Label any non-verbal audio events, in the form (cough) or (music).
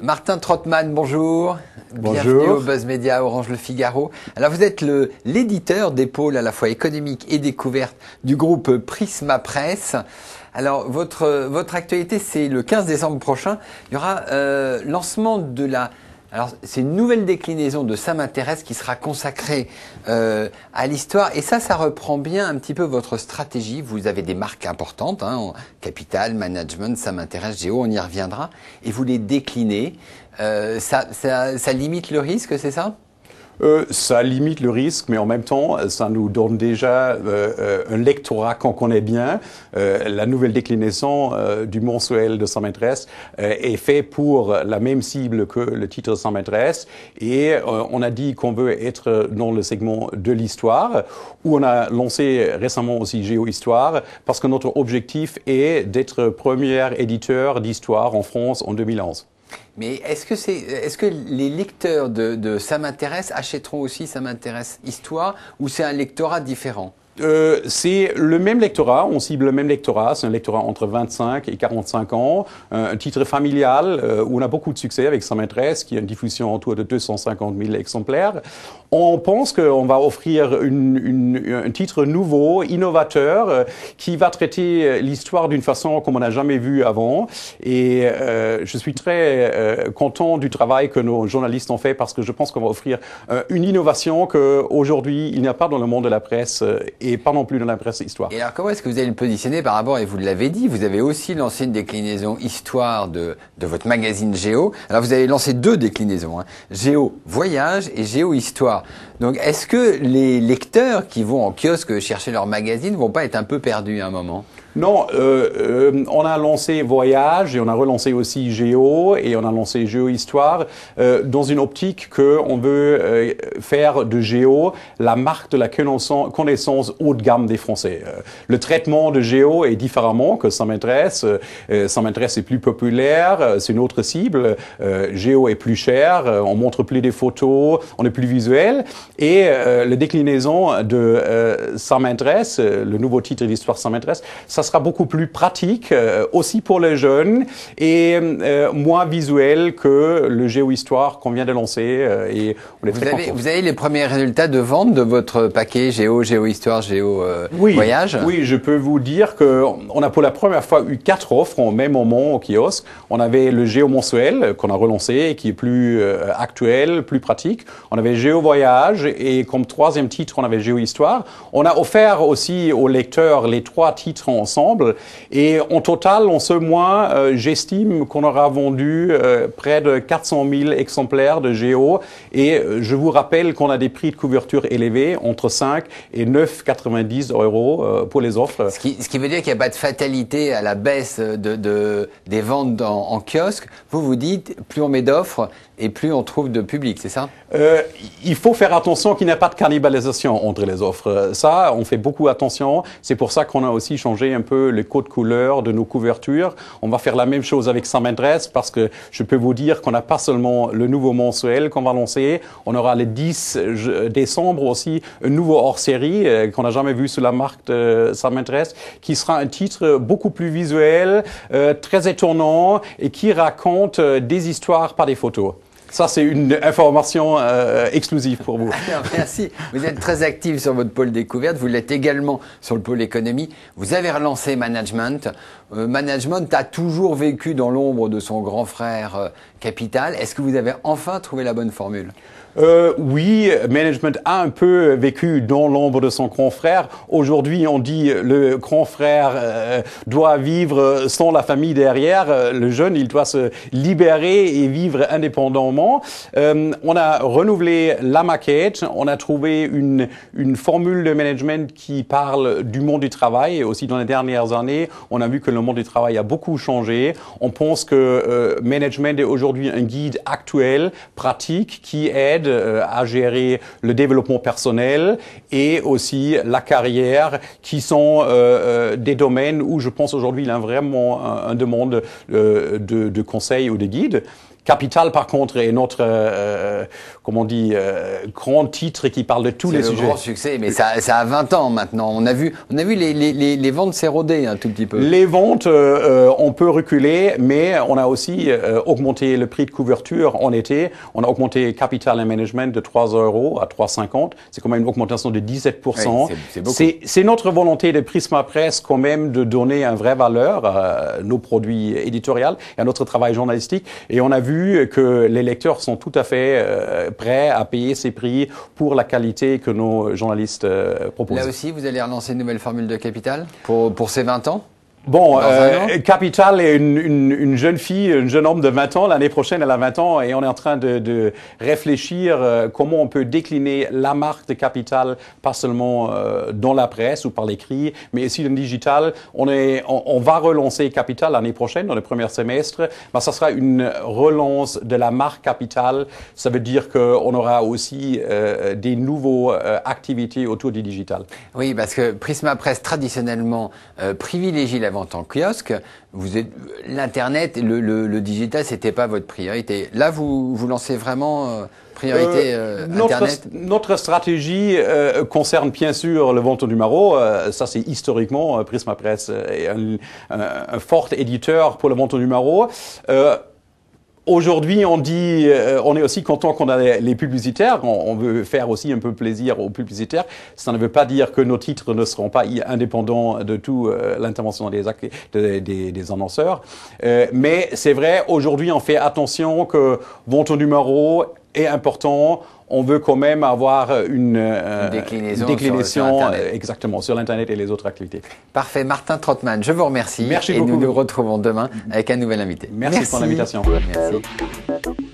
Martin Trottmann, bonjour. Bienvenue Bonjour. au Buzz Media Orange Le Figaro. Alors vous êtes l'éditeur des pôles à la fois économique et découverte du groupe Prisma Presse. Alors votre votre actualité c'est le 15 décembre prochain. Il y aura euh, lancement de la alors, c'est une nouvelle déclinaison de Ça m'intéresse qui sera consacrée euh, à l'histoire. Et ça, ça reprend bien un petit peu votre stratégie. Vous avez des marques importantes, hein, Capital, Management, Ça m'intéresse, Géo, on y reviendra. Et vous les déclinez. Euh, ça, ça limite le risque, c'est ça euh, ça limite le risque, mais en même temps, ça nous donne déjà euh, euh, un lectorat qu'on connaît bien. Euh, la nouvelle déclinaison du mensuel de saint maîtresse est fait pour la même cible que le titre de maîtresse. Et on a dit qu'on veut être dans le segment de l'histoire, où on a lancé récemment aussi Géo-Histoire, parce que notre objectif est d'être premier éditeur d'histoire en France en 2011. Mais est-ce que, est que les lecteurs de, de Ça m'intéresse achèteront aussi Ça m'intéresse Histoire ou c'est un lectorat différent euh, c'est le même lectorat, on cible le même lectorat, c'est un lectorat entre 25 et 45 ans, un titre familial euh, où on a beaucoup de succès avec sa maîtresse, qui a une diffusion autour de 250 000 exemplaires. On pense qu'on va offrir un titre nouveau, innovateur, euh, qui va traiter l'histoire d'une façon qu'on n'a jamais vu avant. Et je suis très content du travail que nos journalistes ont fait parce que je pense qu'on va offrir une innovation qu'aujourd'hui il n'y a pas dans le monde de la presse. Et et pas non plus dans la presse histoire. Et alors comment est-ce que vous allez le positionner par rapport, et vous l'avez dit, vous avez aussi lancé une déclinaison histoire de, votre magazine Géo. Alors vous avez lancé deux déclinaisons, hein. Géo Voyage et Géo Histoire. Donc, est-ce que les lecteurs qui vont en kiosque chercher leur magazine vont pas être un peu perdus à un moment non, euh, euh, on a lancé Voyage et on a relancé aussi Géo et on a lancé Géo Histoire euh, dans une optique que on veut faire de Géo la marque de la connaissance haut de gamme des Français. le traitement de Géo est différemment que ça m'intéresse. ça m'intéresse est plus populaire, c'est une autre cible. Géo est plus cher, on montre plus des photos, on est plus visuel. Et euh, la déclinaison de euh, maîtresse, euh, le nouveau titre d'histoire « Sans maîtresse, ça sera beaucoup plus pratique euh, aussi pour les jeunes et euh, moins visuel que le géo-histoire qu'on vient de lancer. et vous, avez, vous avez les premiers résultats de vente de votre paquet Géo, géo-histoire, Géo oui, Voyage Oui, je peux vous dire on a pour la première fois eu quatre offres au même moment au kiosque. On avait le Géo mensuel qu'on a relancé et qui est plus actuel, plus pratique. On avait Géo Voyage et comme troisième titre, on avait Géo Histoire. On a offert aussi aux lecteurs les trois titres ensemble. Et en total, en ce mois, euh, j'estime qu'on aura vendu euh, près de 400 000 exemplaires de Géo. Et euh, je vous rappelle qu'on a des prix de couverture élevés, entre 5 et 9,90 euros pour les offres. Ce qui, veut dire qu'il n'y a pas de fatalité à la baisse des ventes en kiosque. Vous vous dites, plus on met d'offres, et plus on trouve de public, c'est ça euh, Il faut faire attention qu'il n'y ait pas de cannibalisation entre les offres. Ça, on fait beaucoup attention. C'est pour ça qu'on a aussi changé un peu les codes couleurs de nos couvertures. On va faire la même chose avec Sam Dress parce que je peux vous dire qu'on n'a pas seulement le nouveau mensuel qu'on va lancer, on aura le 10 décembre aussi un nouveau hors-série euh, qu'on n'a jamais vu sous la marque de Sam qui sera un titre beaucoup plus visuel, euh, très étonnant et qui raconte euh, des histoires par des photos. Ça, c'est une information euh, exclusive pour vous. (laughs) merci. Vous êtes très actif sur votre pôle découverte. Vous l'êtes également sur le pôle économie. Vous avez relancé Management. Euh, management a toujours vécu dans l'ombre de son grand frère euh, Capital. Est-ce que vous avez enfin trouvé la bonne formule oui, management a un peu vécu dans l'ombre de son grand frère. Aujourd'hui, on dit le grand frère doit vivre sans la famille derrière. Le jeune, il doit se libérer et vivre indépendamment euh, on a renouvelé la maquette, on a trouvé une, formule de management qui parle du monde du travail et aussi dans les dernières années, on a vu que le monde du travail a beaucoup changé. On pense que euh, management est aujourd'hui un guide actuel, pratique, qui aide euh, à gérer le développement personnel et aussi la carrière, qui sont des domaines où je pense aujourd'hui il y a vraiment un, demande de, de conseils ou de guides. Capital, par contre, est notre, euh, euh, comment on dit, euh, grand titre qui parle de tous les sujets. C'est grand succès, mais ça, ça, a 20 ans maintenant. On a vu, on a vu les, les, les, ventes s'éroder un tout petit peu. Les ventes, on peut reculer, mais on a aussi augmenté le prix de couverture en été. On a augmenté Capital Management de 3 euros à 3,50. C'est quand même une augmentation de 17%. C'est notre volonté de Prisma Presse quand même de donner une vraie valeur à nos produits éditoriaux et à notre travail journalistique. Et on a vu vu que les lecteurs sont tout à fait euh, prêts à payer ces prix pour la qualité que nos journalistes euh, proposent. Là aussi, vous allez relancer une nouvelle formule de capital pour, pour ces 20 ans Bon, euh, Capital est une, jeune fille, un jeune homme de 20 ans. L'année prochaine, elle a 20 ans et on est en train de, réfléchir euh, comment on peut décliner la marque de Capital, pas seulement euh, dans la presse ou par l'écrit, mais aussi dans le digital. On, est, on, va relancer Capital l'année prochaine, dans le premier semestre. Mais ça sera une relance de la marque Capital. Ça veut dire qu'on aura aussi des nouveaux activités autour du digital. Oui, parce que Prisma Presse, traditionnellement, privilégie vente en kiosque, vous êtes l'internet, le, le, le digital, c'était pas votre priorité. Là, vous vous lancez vraiment euh, priorité euh, euh, notre, internet. Notre stratégie concerne bien sûr le vente du numéro. ça, c'est historiquement Prisma Press un, fort éditeur pour le vente du numéro. Aujourd'hui, on dit, euh, on est aussi content qu'on a les publicitaires. On, veut faire aussi un peu plaisir aux publicitaires. Ça ne veut pas dire que nos titres ne seront pas indépendants de tout euh, l'intervention des, annonceurs. Euh, mais c'est vrai, aujourd'hui, on fait attention que au numéro et important, on veut quand même avoir euh, euh, euh, une, déclinaison, sur, exactement sur l'internet et les autres activités. Parfait, Martin Trottmann, je vous remercie. Merci et nous nous retrouvons demain avec un nouvel invité. Merci, Merci. pour l'invitation. Merci.